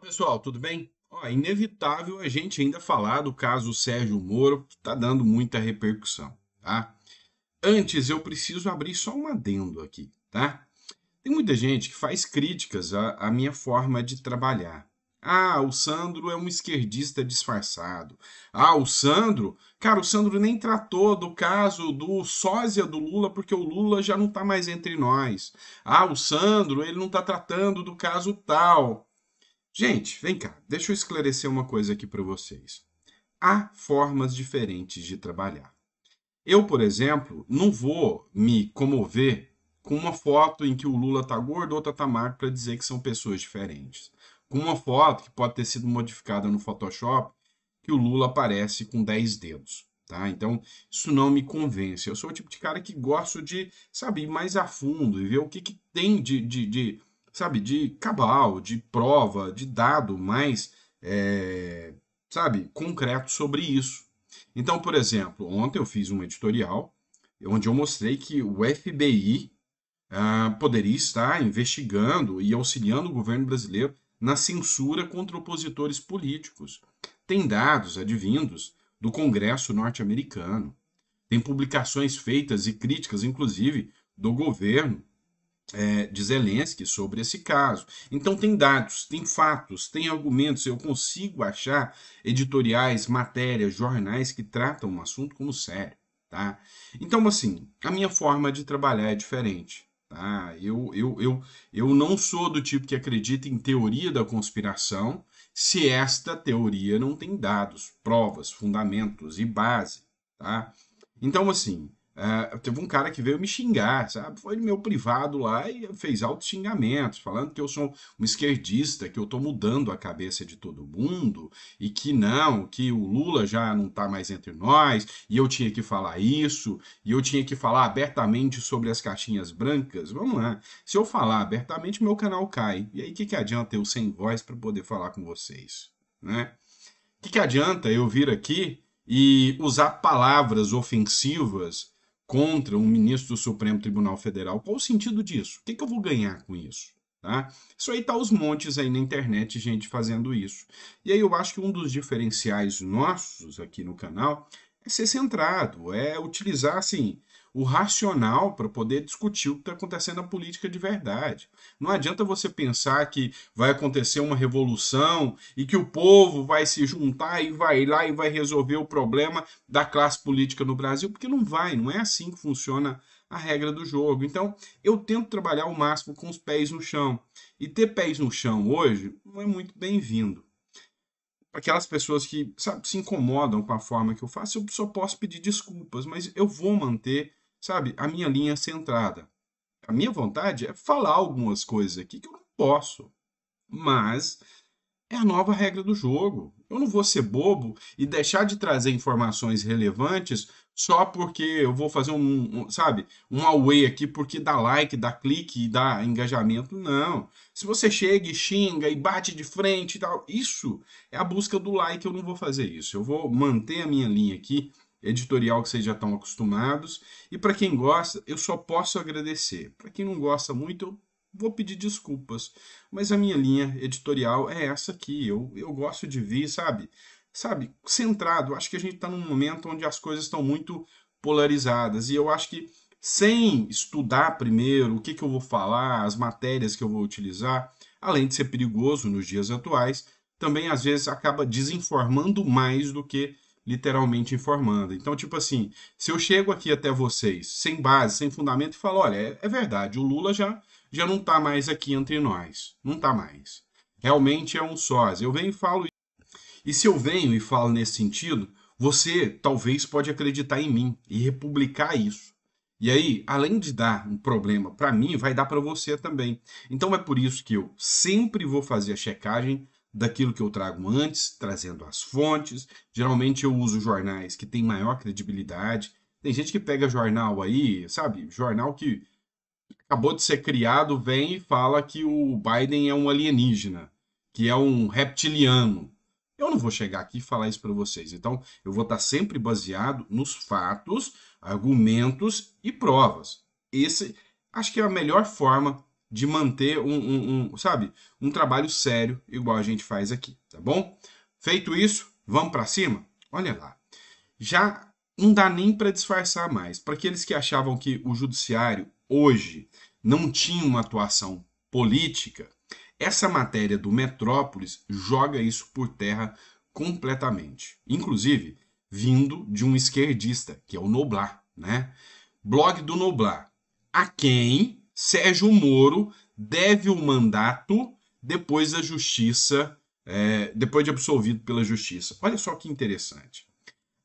pessoal, tudo bem? Ó, inevitável a gente ainda falar do caso Sérgio Moro, que está dando muita repercussão, tá? Antes eu preciso abrir só um adendo aqui, tá? Tem muita gente que faz críticas à, à minha forma de trabalhar. Ah, o Sandro é um esquerdista disfarçado. Ah, o Sandro. Cara, o Sandro nem tratou do caso do sósia do Lula, porque o Lula já não está mais entre nós. Ah, o Sandro, ele não está tratando do caso tal. Gente, vem cá, deixa eu esclarecer uma coisa aqui para vocês. Há formas diferentes de trabalhar. Eu, por exemplo, não vou me comover com uma foto em que o Lula tá gordo, outra tá magro, para dizer que são pessoas diferentes. Com uma foto que pode ter sido modificada no Photoshop, que o Lula aparece com 10 dedos. Tá? Então, isso não me convence. Eu sou o tipo de cara que gosto de, sabe, ir mais a fundo e ver o que, que tem de, de, de sabe, de cabal, de prova, de dado mais, é, sabe, concreto sobre isso. Então, por exemplo, ontem eu fiz um editorial onde eu mostrei que o FBI ah, poderia estar investigando e auxiliando o governo brasileiro na censura contra opositores políticos. Tem dados advindos do Congresso norte-americano. Tem publicações feitas e críticas, inclusive, do governo é, de Zelensky sobre esse caso. Então tem dados, tem fatos, tem argumentos. Eu consigo achar editoriais, matérias, jornais que tratam o assunto como sério. Tá? Então, assim, a minha forma de trabalhar é diferente. Tá? Eu, eu, eu, eu não sou do tipo que acredita em teoria da conspiração se esta teoria não tem dados, provas, fundamentos e base. Tá? Então, assim, Uh, teve um cara que veio me xingar, sabe? Foi no meu privado lá e fez altos xingamentos, falando que eu sou um esquerdista, que eu tô mudando a cabeça de todo mundo e que não, que o Lula já não tá mais entre nós e eu tinha que falar isso e eu tinha que falar abertamente sobre as caixinhas brancas. Vamos lá. Se eu falar abertamente, meu canal cai. E aí, o que, que adianta eu sem voz para poder falar com vocês, né? O que, que adianta eu vir aqui e usar palavras ofensivas contra um ministro do Supremo Tribunal Federal. Qual o sentido disso? O que, que eu vou ganhar com isso? Tá? Isso aí tá aos montes aí na internet, gente fazendo isso. E aí eu acho que um dos diferenciais nossos aqui no canal é ser centrado, é utilizar assim o racional para poder discutir o que está acontecendo na política de verdade. Não adianta você pensar que vai acontecer uma revolução e que o povo vai se juntar e vai lá e vai resolver o problema da classe política no Brasil, porque não vai, não é assim que funciona a regra do jogo. Então, eu tento trabalhar o máximo com os pés no chão. E ter pés no chão hoje não é muito bem-vindo. Para aquelas pessoas que, sabe, se incomodam com a forma que eu faço, eu só posso pedir desculpas, mas eu vou manter sabe, a minha linha centrada. A minha vontade é falar algumas coisas aqui que eu não posso. Mas é a nova regra do jogo. Eu não vou ser bobo e deixar de trazer informações relevantes só porque eu vou fazer um, um sabe, um away aqui porque dá like, dá clique e dá engajamento. Não. Se você chega e xinga e bate de frente e tal, isso é a busca do like. Eu não vou fazer isso. Eu vou manter a minha linha aqui editorial que vocês já estão acostumados. E para quem gosta, eu só posso agradecer. Para quem não gosta muito, eu vou pedir desculpas. Mas a minha linha editorial é essa aqui. Eu, eu gosto de vir, sabe? Sabe, centrado. Acho que a gente está num momento onde as coisas estão muito polarizadas. E eu acho que sem estudar primeiro o que, que eu vou falar, as matérias que eu vou utilizar, além de ser perigoso nos dias atuais, também às vezes acaba desinformando mais do que literalmente informando. Então, tipo assim, se eu chego aqui até vocês sem base, sem fundamento, e falo, olha, é, é verdade, o Lula já, já não está mais aqui entre nós. Não está mais. Realmente é um sós. Eu venho e falo isso. E se eu venho e falo nesse sentido, você talvez pode acreditar em mim e republicar isso. E aí, além de dar um problema para mim, vai dar para você também. Então é por isso que eu sempre vou fazer a checagem daquilo que eu trago antes, trazendo as fontes. Geralmente eu uso jornais que têm maior credibilidade. Tem gente que pega jornal aí, sabe? Jornal que acabou de ser criado, vem e fala que o Biden é um alienígena, que é um reptiliano. Eu não vou chegar aqui e falar isso para vocês. Então, eu vou estar sempre baseado nos fatos, argumentos e provas. Esse acho que é a melhor forma de manter um, um, um, sabe, um trabalho sério igual a gente faz aqui, tá bom? Feito isso, vamos para cima? Olha lá. Já não dá nem para disfarçar mais. Para aqueles que achavam que o judiciário hoje não tinha uma atuação política, essa matéria do Metrópolis joga isso por terra completamente. Inclusive, vindo de um esquerdista, que é o Noblar, né? Blog do Noblar, a quem Sérgio Moro deve o mandato depois da justiça, é, depois de absolvido pela justiça. Olha só que interessante.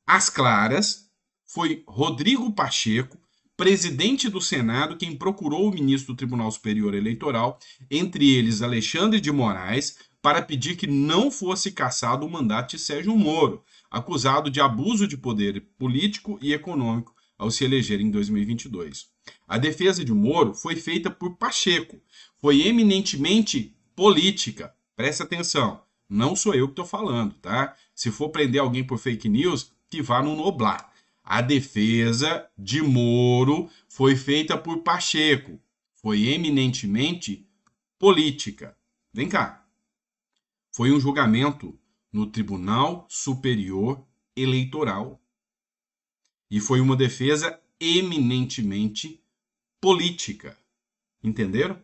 As claras, foi Rodrigo Pacheco, presidente do Senado, quem procurou o ministro do Tribunal Superior Eleitoral, entre eles Alexandre de Moraes, para pedir que não fosse cassado o mandato de Sérgio Moro, acusado de abuso de poder político e econômico ao se eleger em 2022. A defesa de Moro foi feita por Pacheco, foi eminentemente política. Presta atenção, não sou eu que estou falando, tá? Se for prender alguém por fake news, que vá no Noblar. A defesa de Moro foi feita por Pacheco, foi eminentemente política. Vem cá. Foi um julgamento no Tribunal Superior Eleitoral e foi uma defesa eminentemente política. Entenderam?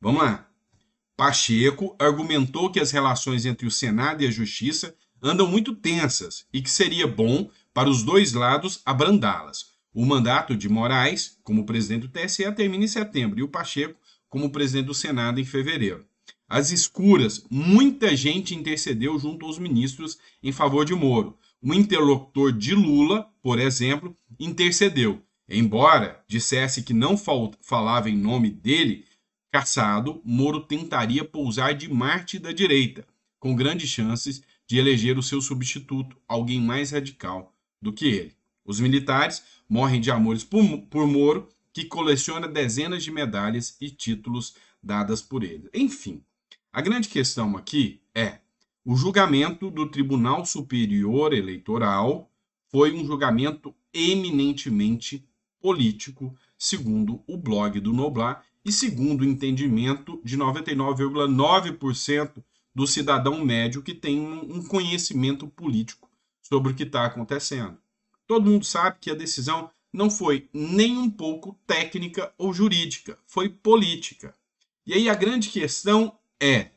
Vamos lá. Pacheco argumentou que as relações entre o Senado e a Justiça andam muito tensas e que seria bom para os dois lados abrandá-las. O mandato de Moraes, como presidente do TSE, termina em setembro e o Pacheco, como presidente do Senado, em fevereiro. Às escuras, muita gente intercedeu junto aos ministros em favor de Moro. O interlocutor de Lula, por exemplo, intercedeu. Embora dissesse que não fal falava em nome dele, caçado, Moro tentaria pousar de Marte da direita, com grandes chances de eleger o seu substituto, alguém mais radical do que ele. Os militares morrem de amores por, por Moro, que coleciona dezenas de medalhas e títulos dadas por ele. Enfim, a grande questão aqui é: o julgamento do Tribunal Superior Eleitoral foi um julgamento eminentemente político, segundo o blog do Noblar e segundo o entendimento de 99,9% do cidadão médio que tem um conhecimento político sobre o que está acontecendo. Todo mundo sabe que a decisão não foi nem um pouco técnica ou jurídica, foi política. E aí a grande questão é: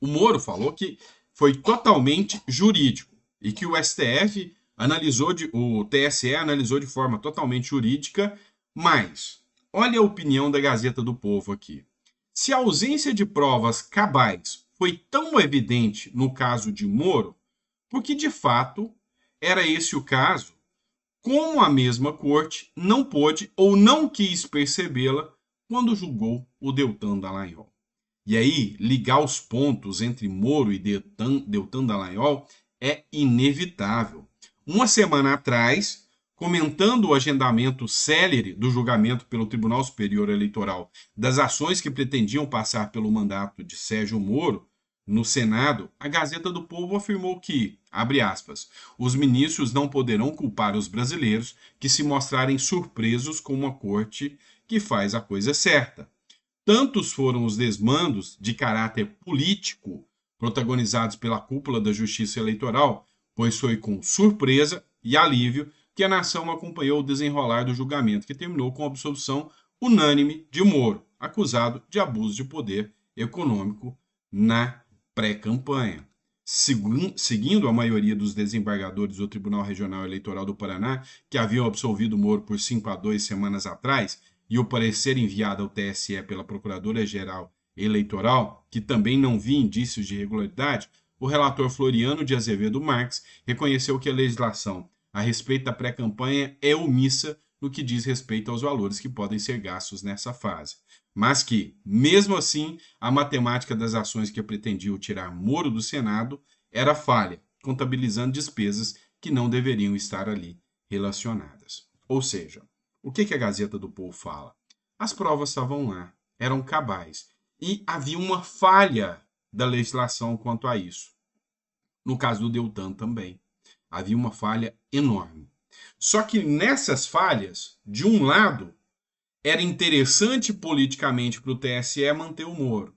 o Moro falou que foi totalmente jurídico e que o STF analisou de, o TSE analisou de forma totalmente jurídica, mas olha a opinião da Gazeta do Povo aqui. Se a ausência de provas cabais foi tão evidente no caso de Moro, porque de fato era esse o caso, como a mesma corte não pôde ou não quis percebê-la quando julgou o Deltan Dallagnol. E aí, ligar os pontos entre Moro e Deltan, Deltan Dallagnol é inevitável uma semana atrás, comentando o agendamento célere do julgamento pelo Tribunal Superior Eleitoral das ações que pretendiam passar pelo mandato de Sérgio Moro no Senado, a Gazeta do Povo afirmou que, abre aspas, os ministros não poderão culpar os brasileiros que se mostrarem surpresos com uma corte que faz a coisa certa. Tantos foram os desmandos de caráter político protagonizados pela cúpula da Justiça Eleitoral pois foi com surpresa e alívio que a nação acompanhou o desenrolar do julgamento, que terminou com a absolvição unânime de Moro, acusado de abuso de poder econômico na pré-campanha. Seguindo a maioria dos desembargadores do Tribunal Regional Eleitoral do Paraná, que haviam absolvido Moro por cinco a dois semanas atrás, e o parecer enviado ao TSE pela Procuradora-Geral Eleitoral, que também não via indícios de irregularidade, o relator Floriano de Azevedo Marques reconheceu que a legislação a respeito da pré-campanha é omissa no que diz respeito aos valores que podem ser gastos nessa fase. Mas que, mesmo assim, a matemática das ações que pretendiam tirar Moro do Senado era falha, contabilizando despesas que não deveriam estar ali relacionadas. Ou seja, o que a Gazeta do Povo fala? As provas estavam lá, eram cabais, e havia uma falha da legislação quanto a isso. No caso do Deltan também. Havia uma falha enorme. Só que nessas falhas, de um lado, era interessante politicamente para o TSE manter o Moro.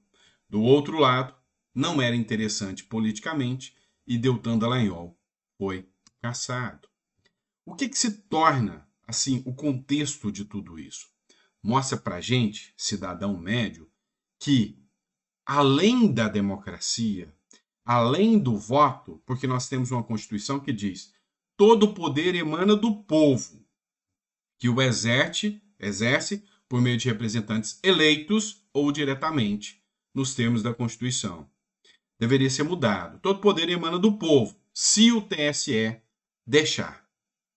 Do outro lado, não era interessante politicamente e Deltan Dallagnol foi caçado. O que, que se torna assim o contexto de tudo isso? Mostra para gente, cidadão médio, que além da democracia, além do voto, porque nós temos uma Constituição que diz: todo poder emana do povo, que o exerce, exerce por meio de representantes eleitos ou diretamente, nos termos da Constituição. Deveria ser mudado. Todo poder emana do povo, se o TSE deixar,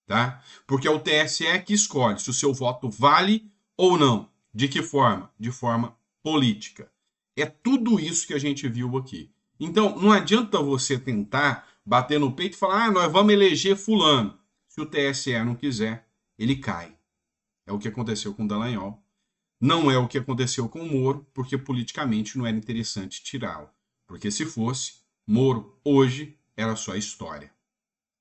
tá? Porque é o TSE que escolhe se o seu voto vale ou não. De que forma? De forma política. É tudo isso que a gente viu aqui. Então, não adianta você tentar bater no peito e falar: ah, nós vamos eleger Fulano. Se o TSE não quiser, ele cai. É o que aconteceu com Dallagnol. Não é o que aconteceu com o Moro, porque politicamente não era interessante tirá-lo. Porque se fosse, Moro hoje era só história.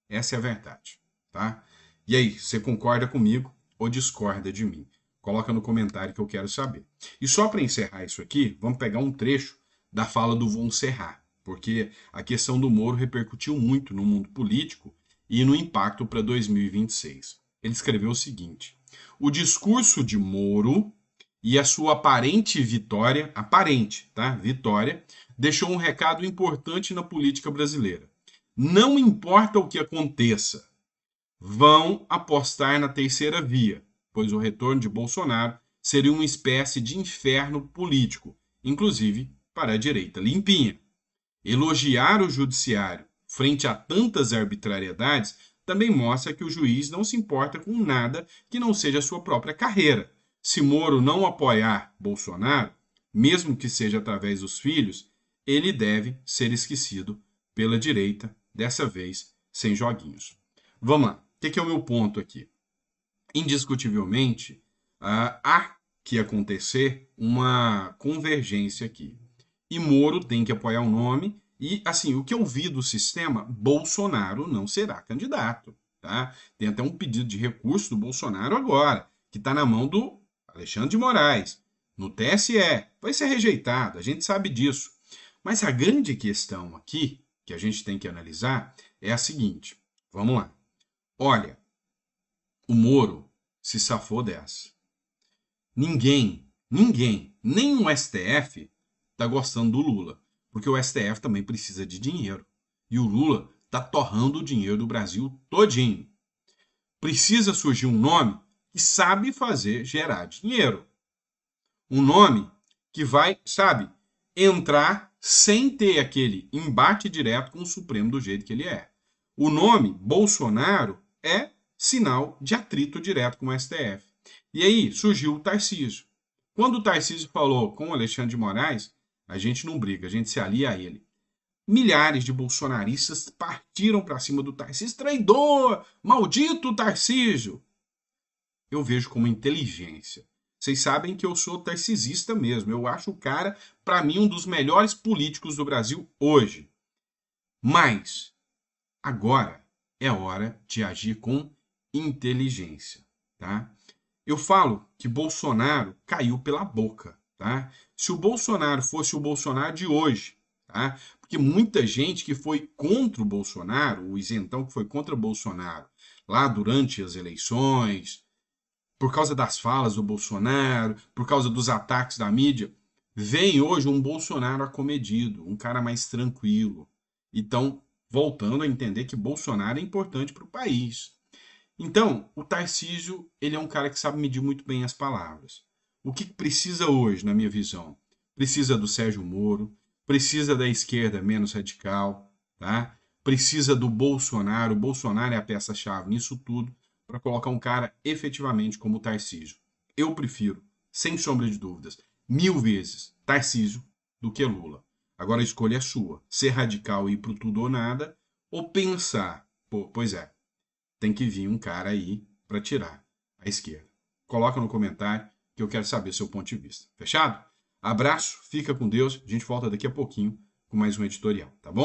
Essa é a verdade, tá? E aí, você concorda comigo ou discorda de mim? Coloca no comentário que eu quero saber. E só para encerrar isso aqui, vamos pegar um trecho da fala do Von Serrat, porque a questão do Moro repercutiu muito no mundo político e no impacto para 2026. Ele escreveu o seguinte: O discurso de Moro e a sua aparente vitória, aparente, tá? Vitória, deixou um recado importante na política brasileira. Não importa o que aconteça, vão apostar na terceira via pois o retorno de Bolsonaro seria uma espécie de inferno político, inclusive para a direita limpinha. Elogiar o judiciário frente a tantas arbitrariedades também mostra que o juiz não se importa com nada que não seja a sua própria carreira. Se Moro não apoiar Bolsonaro, mesmo que seja através dos filhos, ele deve ser esquecido pela direita, dessa vez sem joguinhos. Vamos lá, o que é o meu ponto aqui? indiscutivelmente, ah, há que acontecer uma convergência aqui. E Moro tem que apoiar o nome. E, assim, o que eu vi do sistema, Bolsonaro não será candidato. Tá? Tem até um pedido de recurso do Bolsonaro agora, que está na mão do Alexandre de Moraes, no TSE. Vai ser rejeitado, a gente sabe disso. Mas a grande questão aqui, que a gente tem que analisar, é a seguinte: vamos lá. Olha, o Moro se safou dessa. Ninguém, ninguém, nem o STF está gostando do Lula, porque o STF também precisa de dinheiro. E o Lula está torrando o dinheiro do Brasil todinho. Precisa surgir um nome que sabe fazer gerar dinheiro. Um nome que vai, sabe, entrar sem ter aquele embate direto com o Supremo do jeito que ele é. O nome Bolsonaro é sinal de atrito direto com o STF. E aí surgiu o Tarcísio. Quando o Tarcísio falou com o Alexandre de Moraes, a gente não briga, a gente se alia a ele. Milhares de bolsonaristas partiram para cima do Tarcísio, traidor, maldito Tarcísio. Eu vejo como inteligência. Vocês sabem que eu sou tarcisista mesmo. Eu acho o cara, para mim, um dos melhores políticos do Brasil hoje. Mas agora é hora de agir com inteligência, tá? Eu falo que Bolsonaro caiu pela boca, tá? Se o Bolsonaro fosse o Bolsonaro de hoje, tá? Porque muita gente que foi contra o Bolsonaro, o isentão que foi contra o Bolsonaro, lá durante as eleições, por causa das falas do Bolsonaro, por causa dos ataques da mídia, vem hoje um Bolsonaro acomedido, um cara mais tranquilo. Então, voltando a entender que Bolsonaro é importante para o país, então, o Tarcísio, ele é um cara que sabe medir muito bem as palavras. O que precisa hoje, na minha visão? Precisa do Sérgio Moro, precisa da esquerda menos radical, tá? Precisa do Bolsonaro, o Bolsonaro é a peça-chave nisso tudo para colocar um cara efetivamente como o Tarcísio. Eu prefiro, sem sombra de dúvidas, mil vezes Tarcísio do que Lula. Agora a escolha é sua, ser radical e ir para tudo ou nada, ou pensar, pô, pois é, tem que vir um cara aí para tirar a esquerda. Coloca no comentário que eu quero saber seu ponto de vista. Fechado? Abraço, fica com Deus. A gente volta daqui a pouquinho com mais um editorial, tá bom?